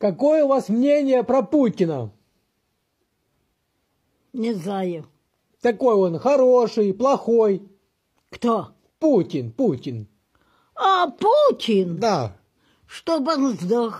Какое у вас мнение про Путина? Не знаю. Такой он хороший, плохой. Кто? Путин, Путин. А, Путин? Да. Чтобы он сдох.